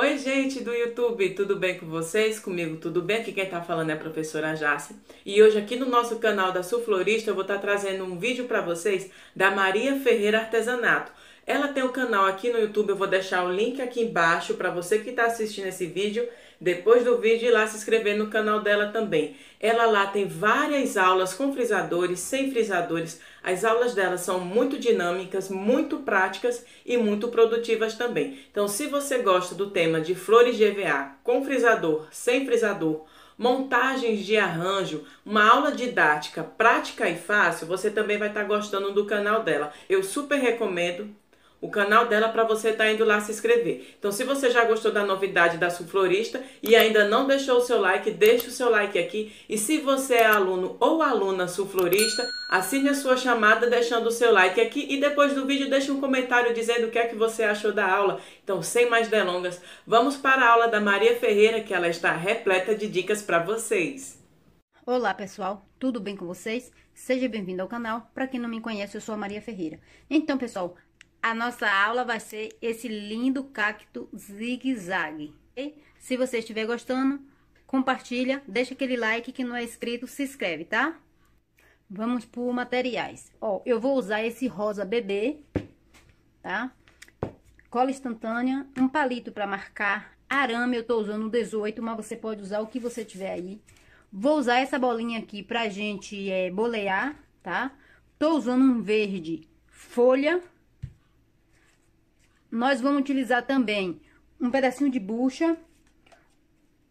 Oi, gente do YouTube, tudo bem com vocês? Comigo tudo bem? Aqui quem está falando é a professora Jace. E hoje aqui no nosso canal da Sul Florista eu vou estar tá trazendo um vídeo para vocês da Maria Ferreira Artesanato. Ela tem um canal aqui no YouTube, eu vou deixar o link aqui embaixo para você que está assistindo esse vídeo depois do vídeo ir lá se inscrever no canal dela também. Ela lá tem várias aulas com frisadores, sem frisadores. As aulas dela são muito dinâmicas, muito práticas e muito produtivas também. Então, se você gosta do tema de flores GVA, com frisador, sem frisador, montagens de arranjo, uma aula didática prática e fácil, você também vai estar tá gostando do canal dela. Eu super recomendo o canal dela para você estar tá indo lá se inscrever. Então, se você já gostou da novidade da Florista e ainda não deixou o seu like, deixe o seu like aqui. E se você é aluno ou aluna Florista assine a sua chamada deixando o seu like aqui e depois do vídeo deixe um comentário dizendo o que é que você achou da aula. Então, sem mais delongas, vamos para a aula da Maria Ferreira, que ela está repleta de dicas para vocês. Olá, pessoal. Tudo bem com vocês? Seja bem-vindo ao canal. Para quem não me conhece, eu sou a Maria Ferreira. Então, pessoal, a nossa aula vai ser esse lindo cacto zigue-zague. Se você estiver gostando, compartilha, deixa aquele like que não é inscrito, se inscreve, tá? Vamos por materiais. Ó, eu vou usar esse rosa bebê, tá? Cola instantânea, um palito para marcar, arame eu tô usando 18, mas você pode usar o que você tiver aí. Vou usar essa bolinha aqui pra gente é, bolear, tá? Tô usando um verde folha, nós vamos utilizar também um pedacinho de bucha,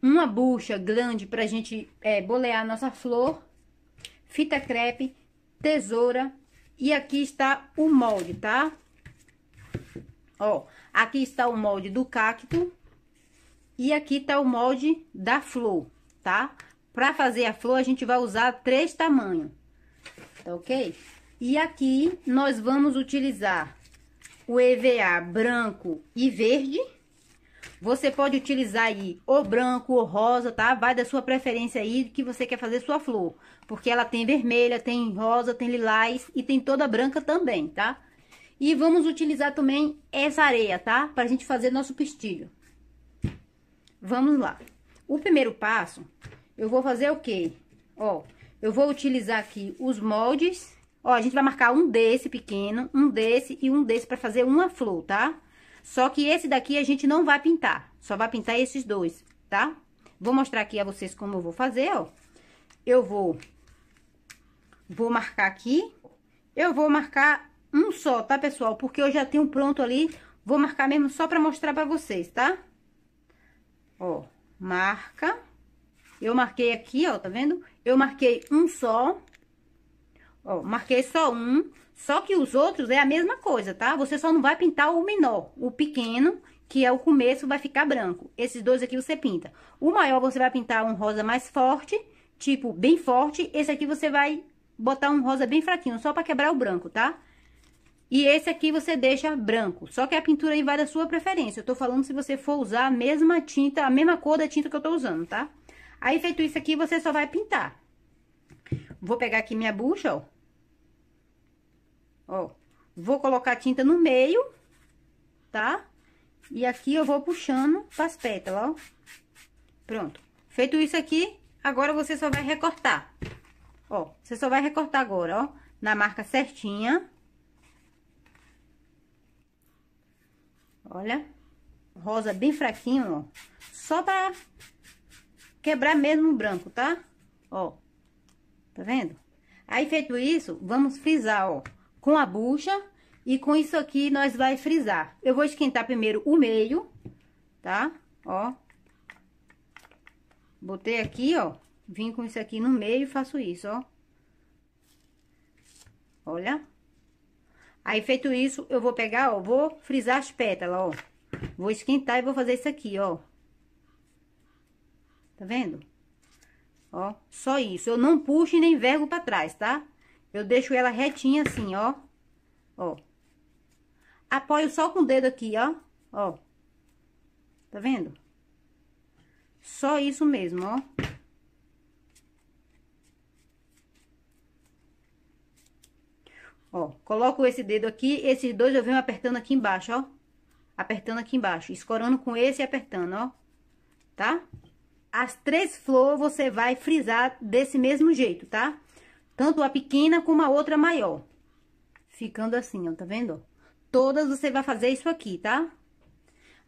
uma bucha grande para a gente é, bolear a nossa flor, fita crepe, tesoura e aqui está o molde, tá? Ó, aqui está o molde do cacto e aqui está o molde da flor, tá? Para fazer a flor a gente vai usar três tamanhos, tá ok? E aqui nós vamos utilizar o EVA branco e verde. Você pode utilizar aí o branco ou rosa, tá? Vai da sua preferência aí que você quer fazer sua flor. Porque ela tem vermelha, tem rosa, tem lilás e tem toda branca também, tá? E vamos utilizar também essa areia, tá? Pra gente fazer nosso pistilho. Vamos lá. O primeiro passo, eu vou fazer o quê? Ó, eu vou utilizar aqui os moldes Ó, a gente vai marcar um desse pequeno, um desse e um desse pra fazer uma flor, tá? Só que esse daqui a gente não vai pintar, só vai pintar esses dois, tá? Vou mostrar aqui a vocês como eu vou fazer, ó. Eu vou... Vou marcar aqui. Eu vou marcar um só, tá, pessoal? Porque eu já tenho pronto ali. Vou marcar mesmo só pra mostrar pra vocês, tá? Ó, marca. Eu marquei aqui, ó, tá vendo? Eu marquei um só Ó, marquei só um, só que os outros é a mesma coisa, tá? Você só não vai pintar o menor, o pequeno, que é o começo, vai ficar branco. Esses dois aqui você pinta. O maior você vai pintar um rosa mais forte, tipo, bem forte. Esse aqui você vai botar um rosa bem fraquinho, só pra quebrar o branco, tá? E esse aqui você deixa branco. Só que a pintura aí vai da sua preferência. Eu tô falando se você for usar a mesma tinta, a mesma cor da tinta que eu tô usando, tá? Aí, feito isso aqui, você só vai pintar. Vou pegar aqui minha bucha, ó. Ó, vou colocar a tinta no meio, tá? E aqui eu vou puxando as pétalas, ó. Pronto. Feito isso aqui, agora você só vai recortar. Ó, você só vai recortar agora, ó, na marca certinha. Olha, rosa bem fraquinho, ó. Só pra quebrar mesmo o branco, tá? Ó, tá vendo? Aí, feito isso, vamos frisar, ó com a bucha e com isso aqui nós vai frisar. Eu vou esquentar primeiro o meio, tá? Ó. Botei aqui, ó. Vim com isso aqui no meio e faço isso, ó. Olha. Aí, feito isso, eu vou pegar, ó, vou frisar as pétalas, ó. Vou esquentar e vou fazer isso aqui, ó. Tá vendo? Ó, só isso. Eu não puxo e nem vergo pra trás, tá? Eu deixo ela retinha assim, ó. Ó. Apoio só com o dedo aqui, ó. Ó. Tá vendo? Só isso mesmo, ó. Ó, coloco esse dedo aqui, esses dois eu venho apertando aqui embaixo, ó. Apertando aqui embaixo, escorando com esse e apertando, ó. Tá? As três flores você vai frisar desse mesmo jeito, tá? Tanto a pequena como a outra maior. Ficando assim, ó, tá vendo? Todas você vai fazer isso aqui, tá?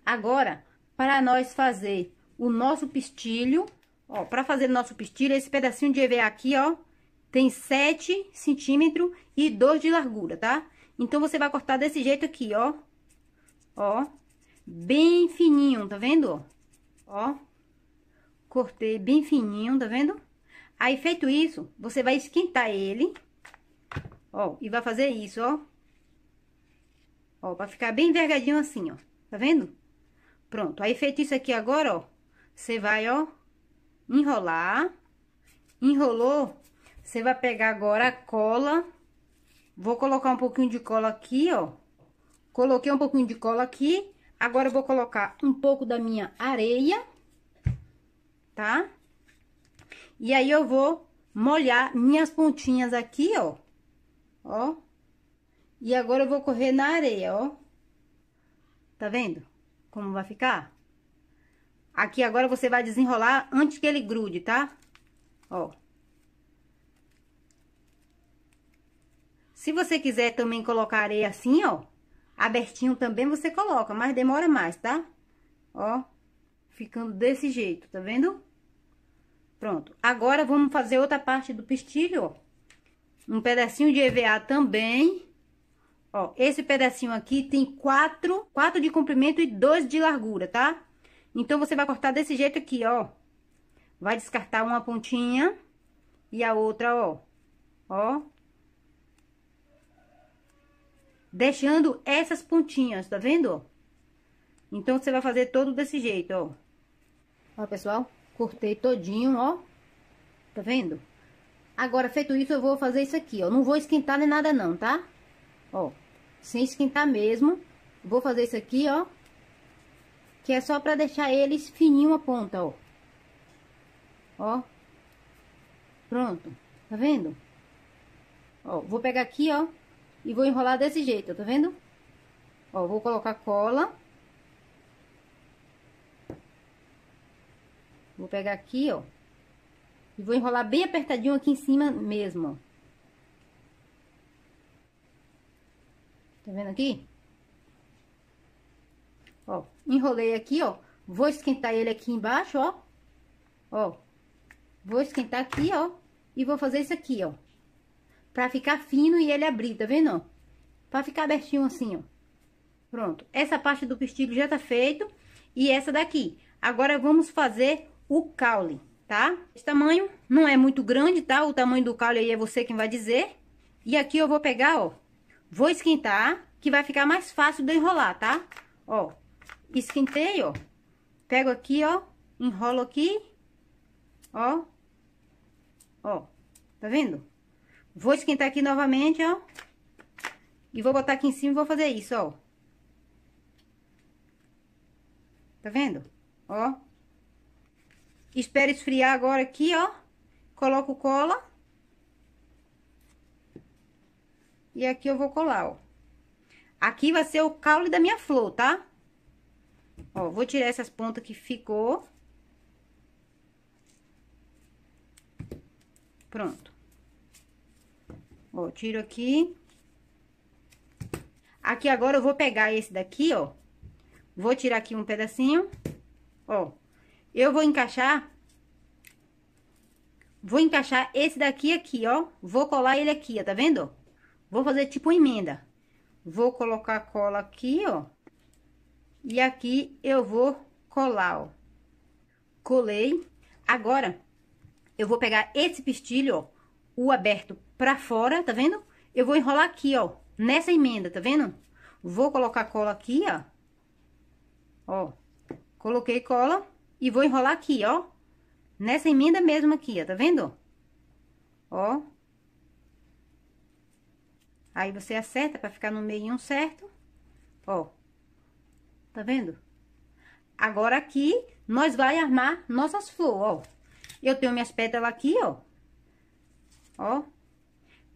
Agora, para nós fazer o nosso pistilho, ó, para fazer o nosso pistilho, esse pedacinho de EVA aqui, ó, tem 7 centímetros e 2 de largura, tá? Então, você vai cortar desse jeito aqui, ó, ó, bem fininho, tá vendo? Ó, cortei bem fininho, tá vendo? Aí, feito isso, você vai esquentar ele, ó, e vai fazer isso, ó. Ó, pra ficar bem envergadinho assim, ó. Tá vendo? Pronto. Aí, feito isso aqui agora, ó, você vai, ó, enrolar. Enrolou, você vai pegar agora a cola. Vou colocar um pouquinho de cola aqui, ó. Coloquei um pouquinho de cola aqui. Agora, eu vou colocar um pouco da minha areia, tá? E aí, eu vou molhar minhas pontinhas aqui, ó. Ó. E agora, eu vou correr na areia, ó. Tá vendo? Como vai ficar? Aqui, agora, você vai desenrolar antes que ele grude, tá? Ó. Se você quiser também colocar areia assim, ó, abertinho também você coloca, mas demora mais, tá? Ó, ficando desse jeito, tá vendo? Pronto. Agora, vamos fazer outra parte do pistilho, ó. Um pedacinho de EVA também. Ó, esse pedacinho aqui tem quatro, quatro de comprimento e dois de largura, tá? Então, você vai cortar desse jeito aqui, ó. Vai descartar uma pontinha e a outra, ó. Ó. Deixando essas pontinhas, tá vendo? Então, você vai fazer todo desse jeito, ó. Ó, pessoal. Cortei todinho, ó. Tá vendo? Agora, feito isso, eu vou fazer isso aqui, ó. Não vou esquentar nem nada não, tá? Ó, sem esquentar mesmo. Vou fazer isso aqui, ó. Que é só pra deixar eles fininho a ponta, ó. Ó. Pronto. Tá vendo? Ó, vou pegar aqui, ó. E vou enrolar desse jeito, tá vendo? Ó, vou colocar cola. Vou pegar aqui, ó. E vou enrolar bem apertadinho aqui em cima mesmo, ó. Tá vendo aqui? Ó, enrolei aqui, ó. Vou esquentar ele aqui embaixo, ó. Ó. Vou esquentar aqui, ó. E vou fazer isso aqui, ó. Pra ficar fino e ele abrir, tá vendo, Pra ficar abertinho assim, ó. Pronto. Essa parte do pistilho já tá feito. E essa daqui. Agora, vamos fazer o caule, tá? Esse tamanho não é muito grande, tá? O tamanho do caule aí é você quem vai dizer. E aqui eu vou pegar, ó, vou esquentar, que vai ficar mais fácil de enrolar, tá? Ó, esquentei, ó. Pego aqui, ó, enrolo aqui, ó. Ó, tá vendo? Vou esquentar aqui novamente, ó. E vou botar aqui em cima e vou fazer isso, ó. Tá vendo? Ó. Espera esfriar agora aqui, ó. Coloco cola. E aqui eu vou colar, ó. Aqui vai ser o caule da minha flor, tá? Ó, vou tirar essas pontas que ficou. Pronto. Ó, tiro aqui. Aqui agora eu vou pegar esse daqui, ó. Vou tirar aqui um pedacinho, ó. Eu vou encaixar... Vou encaixar esse daqui aqui, ó. Vou colar ele aqui, ó, tá vendo? Vou fazer tipo emenda. Vou colocar cola aqui, ó. E aqui eu vou colar, ó. Colei. Agora, eu vou pegar esse pistilho, ó, o aberto pra fora, tá vendo? Eu vou enrolar aqui, ó, nessa emenda, tá vendo? Vou colocar cola aqui, ó. Ó, coloquei cola. E vou enrolar aqui, ó. Nessa emenda mesmo aqui, ó, tá vendo? Ó. Aí, você acerta pra ficar no meio certo. Ó. Tá vendo? Agora, aqui, nós vai armar nossas flores, ó. Eu tenho minhas pétalas aqui, ó. Ó.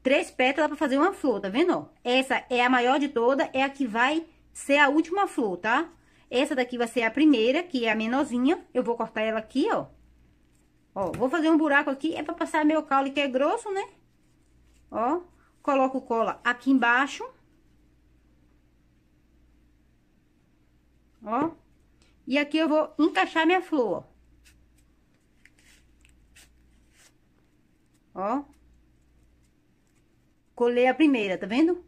Três pétalas pra fazer uma flor, tá vendo? Essa é a maior de toda, é a que vai ser a última flor, tá? Tá? Essa daqui vai ser a primeira, que é a menorzinha. Eu vou cortar ela aqui, ó. Ó, vou fazer um buraco aqui, é pra passar meu caule que é grosso, né? Ó, coloco cola aqui embaixo. Ó. E aqui eu vou encaixar minha flor, ó. Ó. Colei a primeira, tá vendo?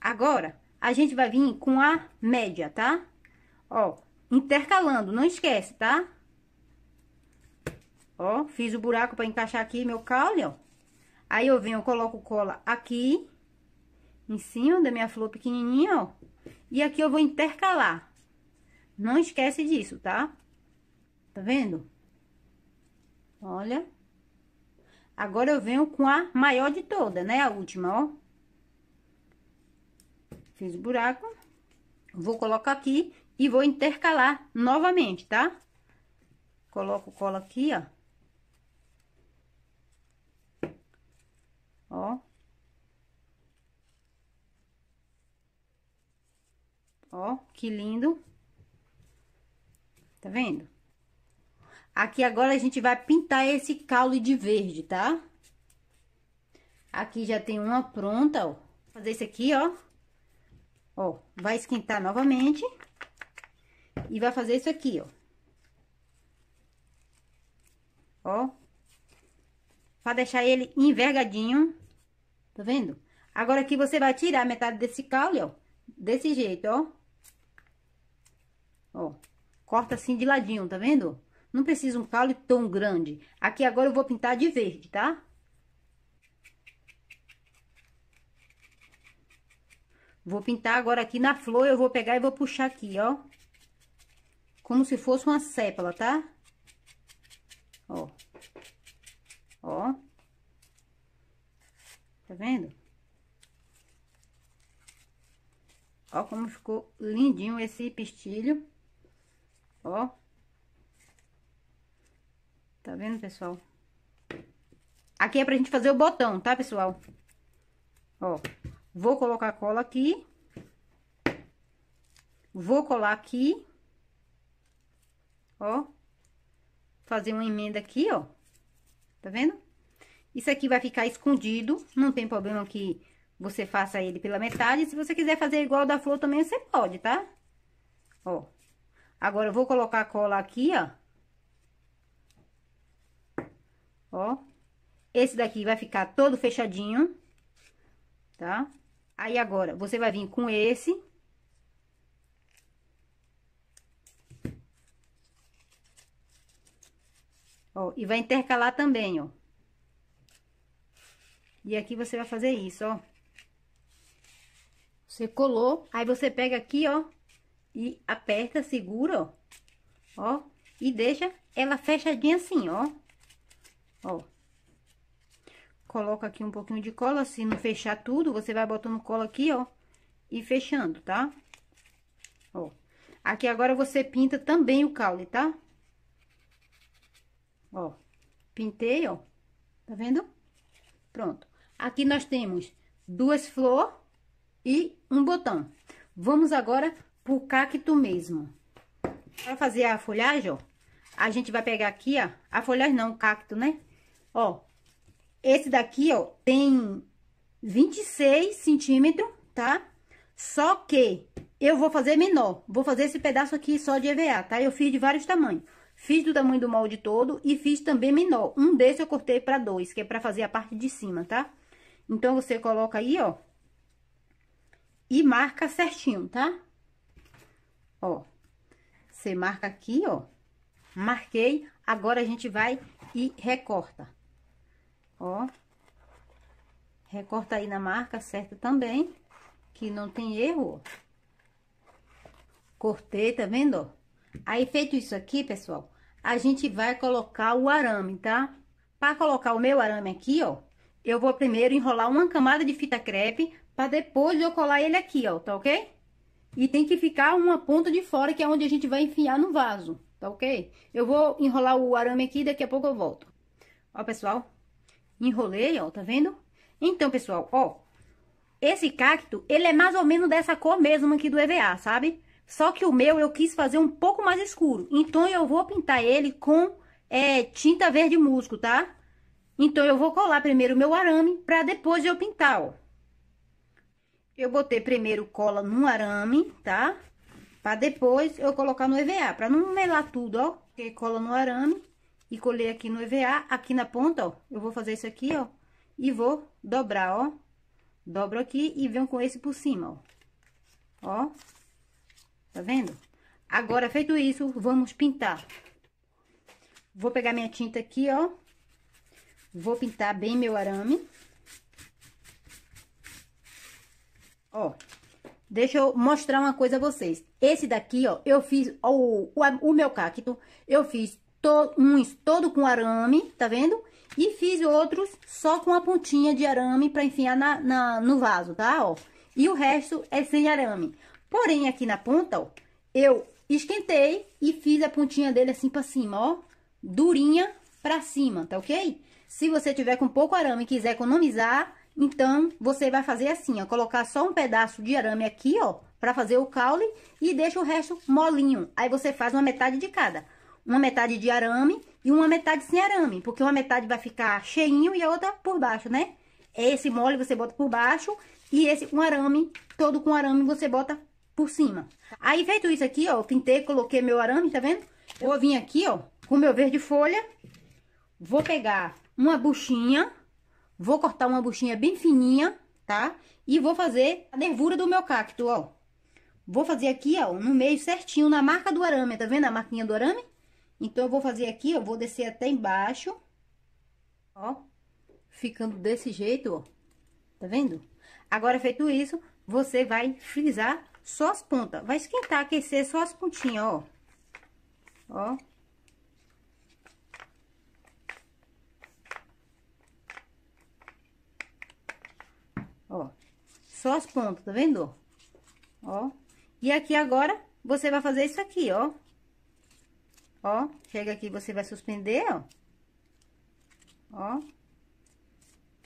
Agora, a gente vai vir com a média, tá? Ó, intercalando, não esquece, tá? Ó, fiz o buraco para encaixar aqui meu caule, ó. Aí, eu venho, eu coloco cola aqui, em cima da minha flor pequenininha, ó. E aqui eu vou intercalar. Não esquece disso, tá? Tá vendo? Olha. Agora, eu venho com a maior de toda, né? A última, ó. Fiz o buraco, vou colocar aqui e vou intercalar novamente, tá? Coloco cola aqui, ó. Ó. Ó, que lindo. Tá vendo? Aqui agora a gente vai pintar esse caule de verde, tá? Aqui já tem uma pronta, ó. Fazer isso aqui, ó. Ó, vai esquentar novamente. E vai fazer isso aqui, ó. Ó. Pra deixar ele envergadinho. Tá vendo? Agora aqui você vai tirar metade desse caule, ó. Desse jeito, ó. Ó. Corta assim de ladinho, tá vendo? Não precisa um caule tão grande. Aqui agora eu vou pintar de verde, tá? Vou pintar agora aqui na flor, eu vou pegar e vou puxar aqui, ó. Como se fosse uma sépala, tá? Ó. Ó. Tá vendo? Ó como ficou lindinho esse pistilho. Ó. Tá vendo, pessoal? Aqui é pra gente fazer o botão, tá, pessoal? Ó. Vou colocar cola aqui. Vou colar aqui. Ó. Fazer uma emenda aqui, ó. Tá vendo? Isso aqui vai ficar escondido, não tem problema que você faça ele pela metade. Se você quiser fazer igual da flor também, você pode, tá? Ó. Agora, eu vou colocar a cola aqui, ó. Ó. Esse daqui vai ficar todo fechadinho, tá? Aí, agora, você vai vir com esse. Ó, e vai intercalar também, ó. E aqui você vai fazer isso, ó. Você colou, aí você pega aqui, ó, e aperta, segura, ó, ó, e deixa ela fechadinha assim, ó, ó coloca aqui um pouquinho de cola, se não fechar tudo, você vai botando cola aqui, ó, e fechando, tá? Ó, aqui agora você pinta também o caule, tá? Ó, pintei, ó, tá vendo? Pronto. Aqui nós temos duas flores e um botão. Vamos agora pro cacto mesmo. Para fazer a folhagem, ó, a gente vai pegar aqui, ó, a folhagem não, o cacto, né? Ó, esse daqui, ó, tem 26 centímetros, tá? Só que eu vou fazer menor. Vou fazer esse pedaço aqui só de EVA, tá? Eu fiz de vários tamanhos. Fiz do tamanho do molde todo e fiz também menor. Um desse eu cortei pra dois, que é pra fazer a parte de cima, tá? Então, você coloca aí, ó. E marca certinho, tá? Ó. Você marca aqui, ó. Marquei. Agora, a gente vai e recorta ó. Recorta aí na marca certa também, que não tem erro, Cortei, tá vendo, Aí, feito isso aqui, pessoal, a gente vai colocar o arame, tá? Para colocar o meu arame aqui, ó, eu vou primeiro enrolar uma camada de fita crepe, para depois eu colar ele aqui, ó, tá ok? E tem que ficar uma ponta de fora, que é onde a gente vai enfiar no vaso, tá ok? Eu vou enrolar o arame aqui e daqui a pouco eu volto. Ó, pessoal, Enrolei, ó, tá vendo? Então, pessoal, ó, esse cacto, ele é mais ou menos dessa cor mesmo aqui do EVA, sabe? Só que o meu eu quis fazer um pouco mais escuro. Então, eu vou pintar ele com é, tinta verde musgo, tá? Então, eu vou colar primeiro o meu arame pra depois eu pintar, ó. Eu botei primeiro cola no arame, tá? Pra depois eu colocar no EVA, pra não melar tudo, ó. Porque cola no arame e colei aqui no EVA, aqui na ponta, ó, eu vou fazer isso aqui, ó, e vou dobrar, ó, dobro aqui e venho com esse por cima, ó, ó, tá vendo? Agora, feito isso, vamos pintar. Vou pegar minha tinta aqui, ó, vou pintar bem meu arame. Ó, Deixa eu mostrar uma coisa a vocês. Esse daqui, ó, eu fiz o, o, o, meu cacto, eu fiz to, uns todo com arame, tá vendo? E fiz outros só com a pontinha de arame para enfiar na, na, no vaso, tá? Ó. E o resto é sem arame. Porém, aqui na ponta, ó, eu esquentei e fiz a pontinha dele assim pra cima, ó. Durinha pra cima, tá ok? Se você tiver com pouco arame e quiser economizar, então, você vai fazer assim, ó. Colocar só um pedaço de arame aqui, ó. Pra fazer o caule e deixa o resto molinho. Aí, você faz uma metade de cada uma metade de arame e uma metade sem arame, porque uma metade vai ficar cheinho e a outra por baixo, né? É esse mole você bota por baixo e esse um arame, todo com arame você bota por cima. Aí feito isso aqui, ó, pintei, coloquei meu arame, tá vendo? Eu vou vir aqui, ó, com meu verde folha, vou pegar uma buchinha, vou cortar uma buchinha bem fininha, tá? E vou fazer a nervura do meu cacto, ó. Vou fazer aqui, ó, no meio certinho, na marca do arame, tá vendo a marquinha do arame? Então, eu vou fazer aqui, eu vou descer até embaixo, ó, ficando desse jeito, ó, tá vendo? Agora, feito isso, você vai frisar só as pontas, vai esquentar, aquecer só as pontinhas, ó, ó. Ó, só as pontas, tá vendo? Ó, e aqui agora, você vai fazer isso aqui, ó, Ó, chega aqui, você vai suspender, ó. Ó.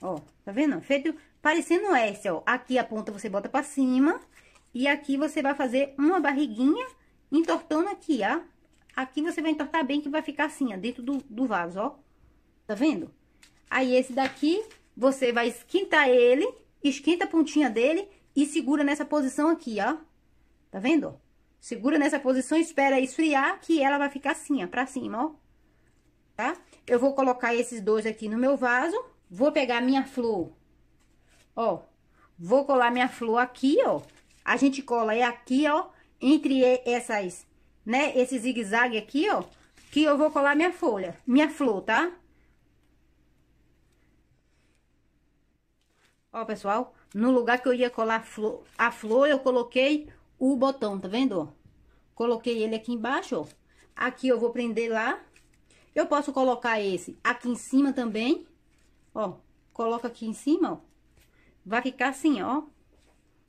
Ó, tá vendo? Feito parecendo S, ó. Aqui a ponta você bota pra cima. E aqui você vai fazer uma barriguinha entortando aqui, ó. Aqui você vai entortar bem que vai ficar assim, ó, dentro do, do vaso, ó. Tá vendo? Aí, esse daqui, você vai esquentar ele, esquenta a pontinha dele e segura nessa posição aqui, ó. Tá vendo? Segura nessa posição, espera esfriar, que ela vai ficar assim, ó, pra cima, ó. Tá? Eu vou colocar esses dois aqui no meu vaso. Vou pegar minha flor, ó. Vou colar minha flor aqui, ó. A gente cola é aqui, ó, entre essas, né, esse zigue-zague aqui, ó, que eu vou colar minha folha, minha flor, tá? Ó, pessoal, no lugar que eu ia colar a flor, a flor eu coloquei o botão, tá vendo? Coloquei ele aqui embaixo, ó. Aqui eu vou prender lá. Eu posso colocar esse aqui em cima também, ó. Coloca aqui em cima, ó. Vai ficar assim, ó.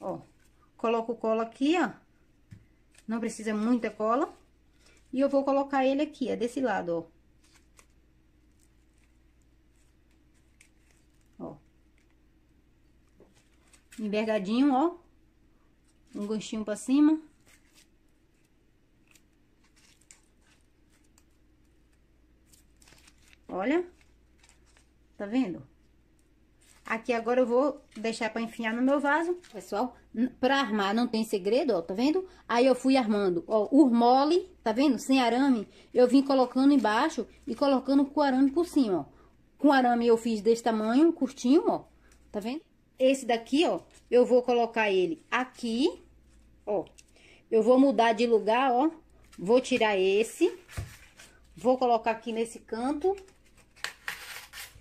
Ó. Coloco cola aqui, ó. Não precisa muita cola. E eu vou colocar ele aqui, é desse lado, ó. Ó. Envergadinho, ó um ganchinho pra cima. Olha, tá vendo? Aqui agora eu vou deixar pra enfiar no meu vaso, pessoal. Pra armar não tem segredo, ó, tá vendo? Aí eu fui armando, ó, o mole, tá vendo? Sem arame, eu vim colocando embaixo e colocando com arame por cima, ó. Com arame eu fiz desse tamanho, curtinho, ó, tá vendo? Esse daqui, ó, eu vou colocar ele aqui, Ó, eu vou mudar de lugar, ó. Vou tirar esse. Vou colocar aqui nesse canto.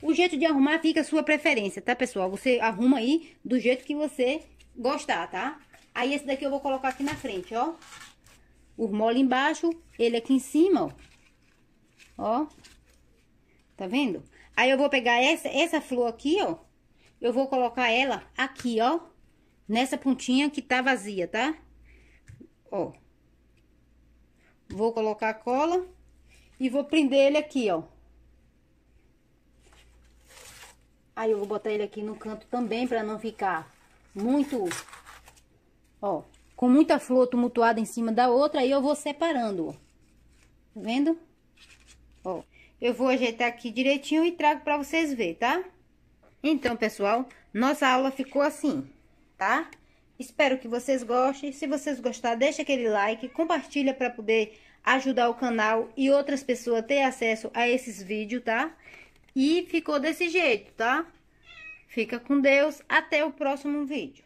O jeito de arrumar fica a sua preferência, tá, pessoal? Você arruma aí do jeito que você gostar, tá? Aí esse daqui eu vou colocar aqui na frente, ó. O mole embaixo, ele aqui em cima, ó. Ó. Tá vendo? Aí eu vou pegar essa, essa flor aqui, ó. Eu vou colocar ela aqui, ó. Nessa pontinha que tá vazia, tá? ó. Vou colocar a cola e vou prender ele aqui, ó. Aí eu vou botar ele aqui no canto também para não ficar muito, ó, com muita flor tumultuada em cima da outra, aí eu vou separando, ó. Tá vendo? Ó, eu vou ajeitar aqui direitinho e trago para vocês verem, tá? Então, pessoal, nossa aula ficou assim, tá? Espero que vocês gostem. Se vocês gostar, deixa aquele like, compartilha para poder ajudar o canal e outras pessoas a ter acesso a esses vídeos, tá? E ficou desse jeito, tá? Fica com Deus, até o próximo vídeo.